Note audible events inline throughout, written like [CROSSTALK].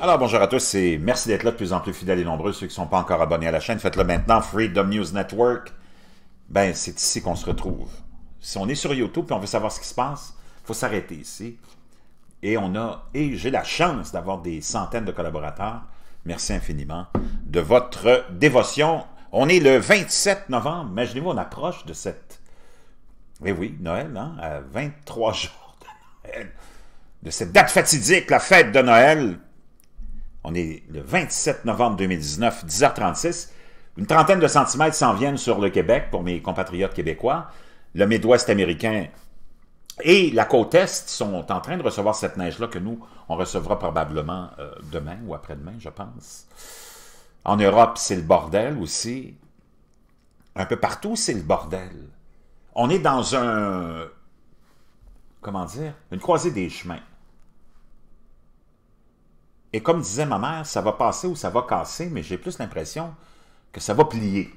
Alors bonjour à tous et merci d'être là de plus en plus fidèles et nombreux. Ceux qui ne sont pas encore abonnés à la chaîne, faites-le maintenant. Freedom News Network. Ben, c'est ici qu'on se retrouve. Si on est sur YouTube et on veut savoir ce qui se passe, il faut s'arrêter ici. Et on a, et j'ai la chance d'avoir des centaines de collaborateurs. Merci infiniment de votre dévotion. On est le 27 novembre. Imaginez-vous, on approche de cette. Eh oui, Noël, hein? À 23 jours de Noël. De cette date fatidique, la fête de Noël on est le 27 novembre 2019, 10h36. Une trentaine de centimètres s'en viennent sur le Québec pour mes compatriotes québécois. Le Midwest américain et la côte Est sont en train de recevoir cette neige-là que nous, on recevra probablement euh, demain ou après-demain, je pense. En Europe, c'est le bordel aussi. Un peu partout, c'est le bordel. On est dans un... Comment dire? Une croisée des chemins. Et comme disait ma mère, ça va passer ou ça va casser, mais j'ai plus l'impression que ça va plier.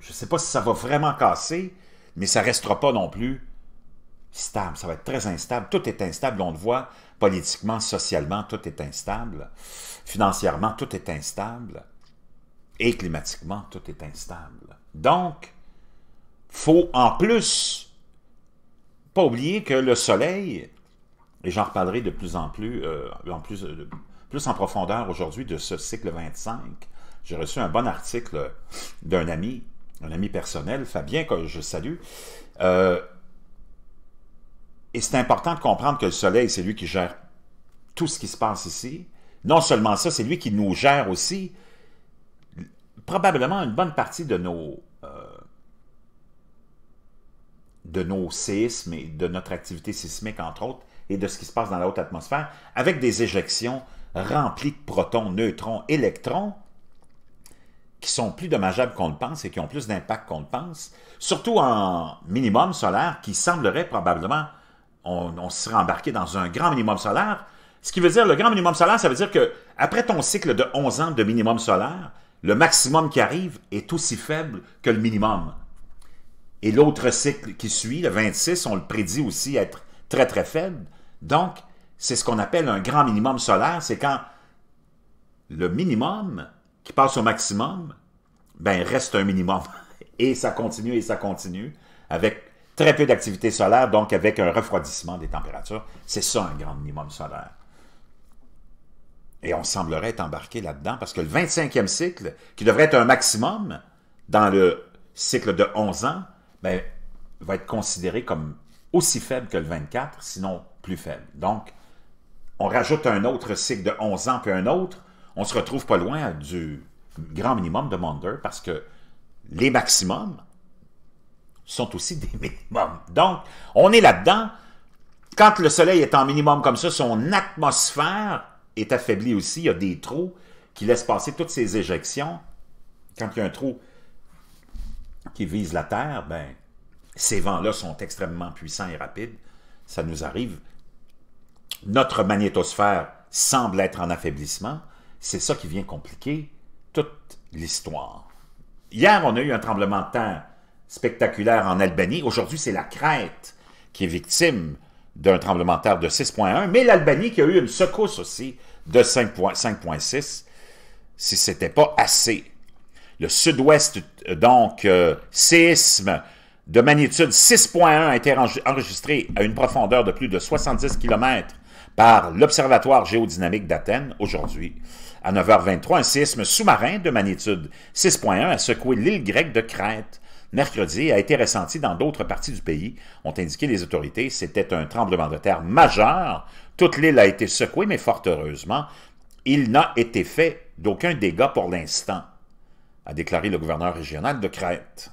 Je ne sais pas si ça va vraiment casser, mais ça ne restera pas non plus stable. Ça va être très instable. Tout est instable, on le voit politiquement, socialement, tout est instable. Financièrement, tout est instable. Et climatiquement, tout est instable. Donc, faut en plus pas oublier que le soleil, et j'en reparlerai de plus en plus, euh, en plus de. Euh, plus en profondeur aujourd'hui de ce cycle 25. J'ai reçu un bon article d'un ami, un ami personnel, Fabien, que je salue. Euh, et c'est important de comprendre que le soleil, c'est lui qui gère tout ce qui se passe ici. Non seulement ça, c'est lui qui nous gère aussi probablement une bonne partie de nos, euh, de nos séismes et de notre activité sismique, entre autres, et de ce qui se passe dans la haute atmosphère, avec des éjections rempli de protons, neutrons, électrons, qui sont plus dommageables qu'on le pense et qui ont plus d'impact qu'on le pense, surtout en minimum solaire, qui semblerait probablement, on, se serait embarqué dans un grand minimum solaire, ce qui veut dire, le grand minimum solaire, ça veut dire que après ton cycle de 11 ans de minimum solaire, le maximum qui arrive est aussi faible que le minimum. Et l'autre cycle qui suit, le 26, on le prédit aussi être très très faible. Donc, c'est ce qu'on appelle un grand minimum solaire, c'est quand le minimum qui passe au maximum, ben reste un minimum. [LAUGHS] Et ça continue et ça continue avec très peu d'activité solaire, donc avec un refroidissement des températures. C'est ça un grand minimum solaire. Et on semblerait être embarqué là-dedans parce que le 25e cycle, qui devrait être un maximum dans le cycle de 11 ans, ben, va être considéré comme aussi faible que le 24, sinon plus faible. Donc, on rajoute un autre cycle de 11 ans puis un autre, on se retrouve pas loin du grand minimum de Maunder, parce que les maximums sont aussi des [LAUGHS] minimums. Donc, on est là-dedans. Quand le soleil est en minimum comme ça, son atmosphère est affaiblie aussi. Il y a des trous qui laissent passer toutes ces éjections. Quand il y a un trou qui vise la Terre, ben, ces vents-là sont extrêmement puissants et rapides. Ça nous arrive notre magnétosphère semble être en affaiblissement, c'est ça qui vient compliquer toute l'histoire. Hier, on a eu un tremblement de terre spectaculaire en Albanie. Aujourd'hui, c'est la Crète qui est victime d'un tremblement de terre de 6.1, mais l'Albanie qui a eu une secousse aussi de 5.6, si ce n'était pas assez. Le sud-ouest, donc, euh, séisme de magnitude 6.1 a été enregistré à une profondeur de plus de 70 km par l'Observatoire géodynamique d'Athènes aujourd'hui. À 9h23, un séisme sous-marin de magnitude 6.1 a secoué l'île grecque de Crète. Mercredi a été ressenti dans d'autres parties du pays, ont indiqué les autorités. C'était un tremblement de terre majeur. Toute l'île a été secouée, mais fort heureusement, il n'a été fait d'aucun dégât pour l'instant, a déclaré le gouverneur régional de Crète.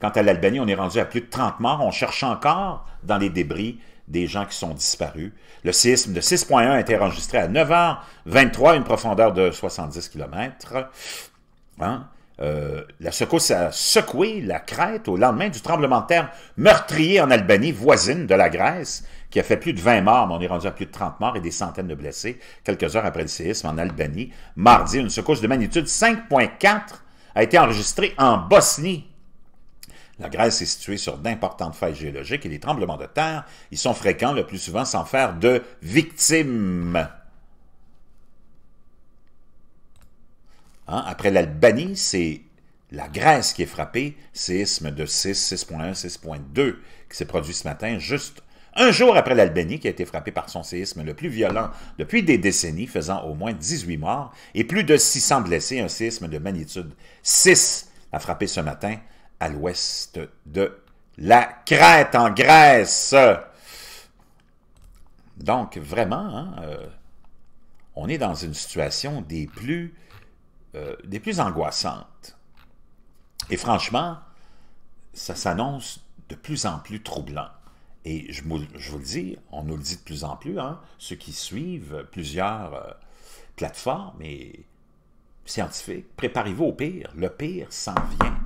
Quant à l'Albanie, on est rendu à plus de 30 morts. On cherche encore dans les débris des gens qui sont disparus. Le séisme de 6.1 a été enregistré à 9h23, une profondeur de 70 km. Hein? Euh, la secousse a secoué la crête au lendemain du tremblement de terre meurtrier en Albanie, voisine de la Grèce, qui a fait plus de 20 morts, mais on est rendu à plus de 30 morts et des centaines de blessés, quelques heures après le séisme en Albanie. Mardi, une secousse de magnitude 5.4 a été enregistrée en Bosnie. La Grèce est située sur d'importantes failles géologiques et les tremblements de terre y sont fréquents le plus souvent sans faire de victimes. Hein, après l'Albanie, c'est la Grèce qui est frappée, séisme de 6, 6.1, 6.2, qui s'est produit ce matin, juste un jour après l'Albanie, qui a été frappée par son séisme le plus violent depuis des décennies, faisant au moins 18 morts et plus de 600 blessés, un séisme de magnitude 6 a frappé ce matin à l'ouest de la Crète en Grèce. Donc, vraiment, hein, euh, on est dans une situation des plus, euh, des plus angoissantes. Et franchement, ça s'annonce de plus en plus troublant. Et je, je, vous le dis, on nous le dit de plus en plus, hein, ceux qui suivent plusieurs euh, plateformes et scientifiques, préparez-vous au pire. Le pire s'en vient.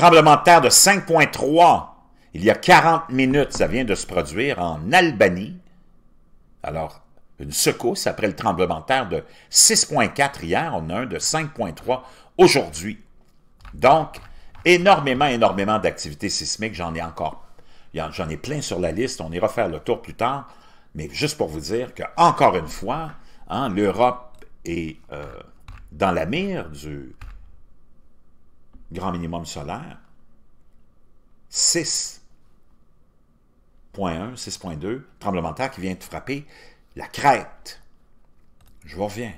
Tremblement de terre de 5.3 il y a 40 minutes, ça vient de se produire en Albanie. Alors, une secousse après le tremblement de terre de 6.4 hier, on a un de 5.3 aujourd'hui. Donc, énormément, énormément d'activités sismiques, j'en ai encore. J'en ai plein sur la liste, on ira faire le tour plus tard, mais juste pour vous dire que encore une fois, hein, l'Europe est euh, dans la mire du, grand minimum solaire, 6.1, 6.2, tremblement de terre qui vient de frapper la crête. Je vous reviens.